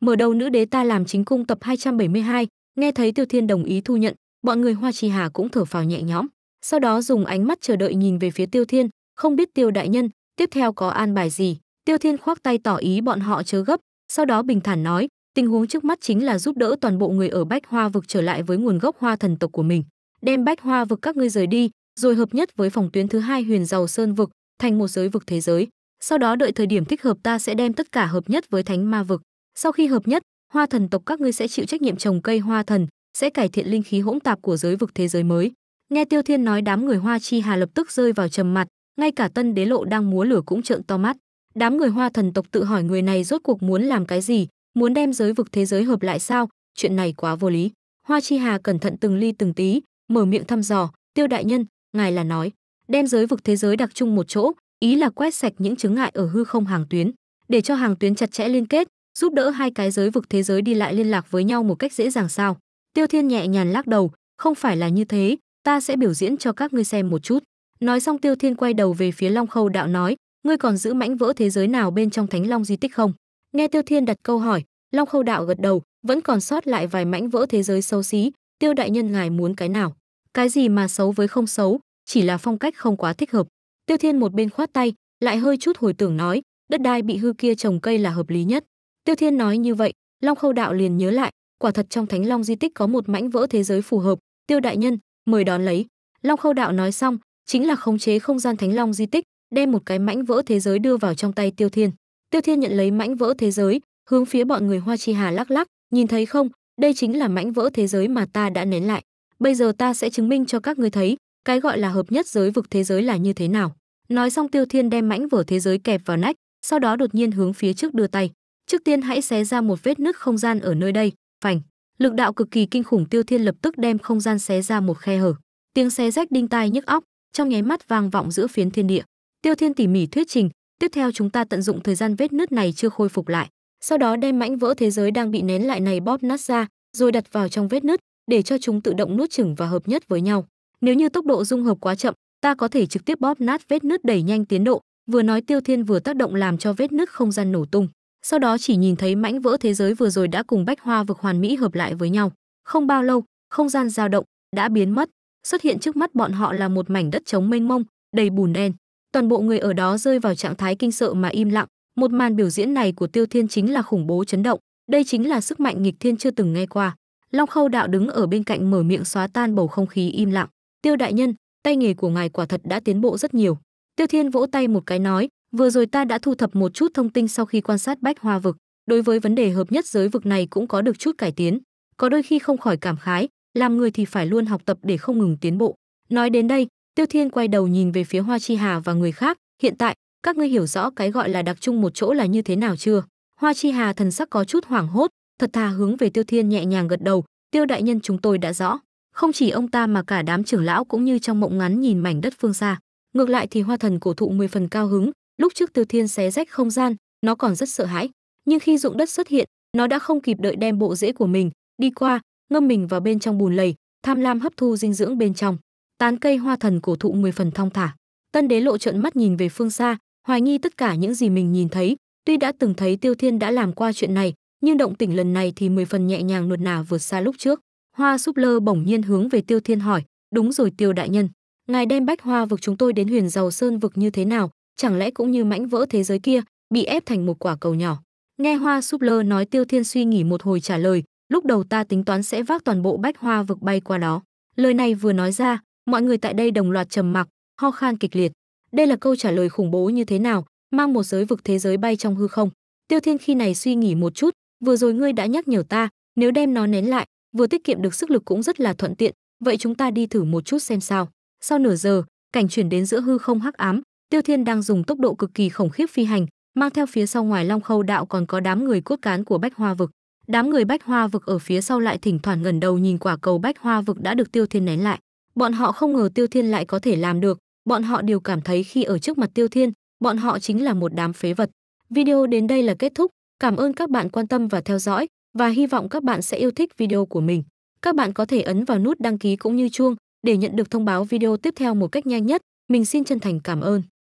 Mở đầu nữ đế ta làm chính cung tập 272, nghe thấy Tiêu Thiên đồng ý thu nhận, bọn người Hoa Trì Hà cũng thở phào nhẹ nhõm, sau đó dùng ánh mắt chờ đợi nhìn về phía Tiêu Thiên, không biết Tiêu đại nhân tiếp theo có an bài gì. Tiêu Thiên khoác tay tỏ ý bọn họ chớ gấp, sau đó bình thản nói, tình huống trước mắt chính là giúp đỡ toàn bộ người ở Bách Hoa vực trở lại với nguồn gốc hoa thần tộc của mình, đem Bách Hoa vực các ngươi rời đi, rồi hợp nhất với phòng tuyến thứ hai Huyền Giàu Sơn vực, thành một giới vực thế giới. Sau đó đợi thời điểm thích hợp ta sẽ đem tất cả hợp nhất với Thánh Ma vực. Sau khi hợp nhất, hoa thần tộc các ngươi sẽ chịu trách nhiệm trồng cây hoa thần, sẽ cải thiện linh khí hỗn tạp của giới vực thế giới mới. Nghe Tiêu Thiên nói đám người Hoa Chi Hà lập tức rơi vào trầm mặt, ngay cả Tân Đế Lộ đang múa lửa cũng trợn to mắt. Đám người Hoa thần tộc tự hỏi người này rốt cuộc muốn làm cái gì, muốn đem giới vực thế giới hợp lại sao? Chuyện này quá vô lý. Hoa Chi Hà cẩn thận từng ly từng tí, mở miệng thăm dò, "Tiêu đại nhân, ngài là nói, đem giới vực thế giới đặc trưng một chỗ, ý là quét sạch những chứng ngại ở hư không hàng tuyến, để cho hàng tuyến chặt chẽ liên kết, giúp đỡ hai cái giới vực thế giới đi lại liên lạc với nhau một cách dễ dàng sao? Tiêu Thiên nhẹ nhàng lắc đầu, không phải là như thế, ta sẽ biểu diễn cho các ngươi xem một chút. Nói xong Tiêu Thiên quay đầu về phía Long Khâu đạo nói, ngươi còn giữ mảnh vỡ thế giới nào bên trong Thánh Long di tích không? Nghe Tiêu Thiên đặt câu hỏi, Long Khâu đạo gật đầu, vẫn còn sót lại vài mảnh vỡ thế giới xấu xí, Tiêu đại nhân ngài muốn cái nào? Cái gì mà xấu với không xấu, chỉ là phong cách không quá thích hợp. Tiêu Thiên một bên khoát tay, lại hơi chút hồi tưởng nói, đất đai bị hư kia trồng cây là hợp lý nhất. Tiêu Thiên nói như vậy, Long Khâu Đạo liền nhớ lại, quả thật trong Thánh Long di tích có một mảnh vỡ thế giới phù hợp, Tiêu đại nhân, mời đón lấy. Long Khâu Đạo nói xong, chính là khống chế không gian Thánh Long di tích, đem một cái mảnh vỡ thế giới đưa vào trong tay Tiêu Thiên. Tiêu Thiên nhận lấy mảnh vỡ thế giới, hướng phía bọn người Hoa Chi Hà lắc lắc, nhìn thấy không, đây chính là mảnh vỡ thế giới mà ta đã nén lại. Bây giờ ta sẽ chứng minh cho các ngươi thấy, cái gọi là hợp nhất giới vực thế giới là như thế nào. Nói xong Tiêu Thiên đem mảnh vỡ thế giới kẹp vào nách, sau đó đột nhiên hướng phía trước đưa tay. Trước tiên hãy xé ra một vết nứt không gian ở nơi đây, phành. Lực đạo cực kỳ kinh khủng Tiêu Thiên lập tức đem không gian xé ra một khe hở. Tiếng xé rách đinh tai nhức óc, trong nháy mắt vang vọng giữa phiến thiên địa. Tiêu Thiên tỉ mỉ thuyết trình, tiếp theo chúng ta tận dụng thời gian vết nứt này chưa khôi phục lại, sau đó đem mảnh vỡ thế giới đang bị nén lại này bóp nát ra, rồi đặt vào trong vết nứt, để cho chúng tự động nuốt chửng và hợp nhất với nhau. Nếu như tốc độ dung hợp quá chậm, ta có thể trực tiếp bóp nát vết nứt đẩy nhanh tiến độ. Vừa nói Tiêu Thiên vừa tác động làm cho vết nứt không gian nổ tung sau đó chỉ nhìn thấy mảnh vỡ thế giới vừa rồi đã cùng bách hoa vực hoàn mỹ hợp lại với nhau không bao lâu không gian dao động đã biến mất xuất hiện trước mắt bọn họ là một mảnh đất trống mênh mông đầy bùn đen toàn bộ người ở đó rơi vào trạng thái kinh sợ mà im lặng một màn biểu diễn này của tiêu thiên chính là khủng bố chấn động đây chính là sức mạnh nghịch thiên chưa từng nghe qua long khâu đạo đứng ở bên cạnh mở miệng xóa tan bầu không khí im lặng tiêu đại nhân tay nghề của ngài quả thật đã tiến bộ rất nhiều tiêu thiên vỗ tay một cái nói Vừa rồi ta đã thu thập một chút thông tin sau khi quan sát bách hoa vực, đối với vấn đề hợp nhất giới vực này cũng có được chút cải tiến. Có đôi khi không khỏi cảm khái, làm người thì phải luôn học tập để không ngừng tiến bộ. Nói đến đây, Tiêu Thiên quay đầu nhìn về phía Hoa Chi Hà và người khác, hiện tại, các ngươi hiểu rõ cái gọi là đặc trung một chỗ là như thế nào chưa? Hoa Chi Hà thần sắc có chút hoảng hốt, thật thà hướng về Tiêu Thiên nhẹ nhàng gật đầu, "Tiêu đại nhân chúng tôi đã rõ." Không chỉ ông ta mà cả đám trưởng lão cũng như trong mộng ngắn nhìn mảnh đất phương xa. Ngược lại thì Hoa Thần cổ thụ mười phần cao hứng, lúc trước tiêu thiên xé rách không gian nó còn rất sợ hãi nhưng khi dụng đất xuất hiện nó đã không kịp đợi đem bộ rễ của mình đi qua ngâm mình vào bên trong bùn lầy tham lam hấp thu dinh dưỡng bên trong tán cây hoa thần cổ thụ mười phần thong thả tân đế lộ trợn mắt nhìn về phương xa hoài nghi tất cả những gì mình nhìn thấy tuy đã từng thấy tiêu thiên đã làm qua chuyện này nhưng động tỉnh lần này thì mười phần nhẹ nhàng nuột nà vượt xa lúc trước hoa súp lơ bỗng nhiên hướng về tiêu thiên hỏi đúng rồi tiêu đại nhân ngài đem bách hoa vực chúng tôi đến huyền giàu sơn vực như thế nào chẳng lẽ cũng như mảnh vỡ thế giới kia, bị ép thành một quả cầu nhỏ. Nghe Hoa Súp Lơ nói Tiêu Thiên suy nghĩ một hồi trả lời, lúc đầu ta tính toán sẽ vác toàn bộ bách hoa vực bay qua đó. Lời này vừa nói ra, mọi người tại đây đồng loạt trầm mặc, ho khan kịch liệt. Đây là câu trả lời khủng bố như thế nào, mang một giới vực thế giới bay trong hư không. Tiêu Thiên khi này suy nghĩ một chút, vừa rồi ngươi đã nhắc nhở ta, nếu đem nó nén lại, vừa tiết kiệm được sức lực cũng rất là thuận tiện, vậy chúng ta đi thử một chút xem sao. Sau nửa giờ, cảnh chuyển đến giữa hư không hắc ám, Tiêu Thiên đang dùng tốc độ cực kỳ khủng khiếp phi hành, mang theo phía sau ngoài Long Khâu đạo còn có đám người cốt cán của Bách Hoa vực. Đám người Bách Hoa vực ở phía sau lại thỉnh thoảng ngẩng đầu nhìn quả cầu Bách Hoa vực đã được Tiêu Thiên ném lại. Bọn họ không ngờ Tiêu Thiên lại có thể làm được, bọn họ đều cảm thấy khi ở trước mặt Tiêu Thiên, bọn họ chính là một đám phế vật. Video đến đây là kết thúc, cảm ơn các bạn quan tâm và theo dõi và hy vọng các bạn sẽ yêu thích video của mình. Các bạn có thể ấn vào nút đăng ký cũng như chuông để nhận được thông báo video tiếp theo một cách nhanh nhất. Mình xin chân thành cảm ơn.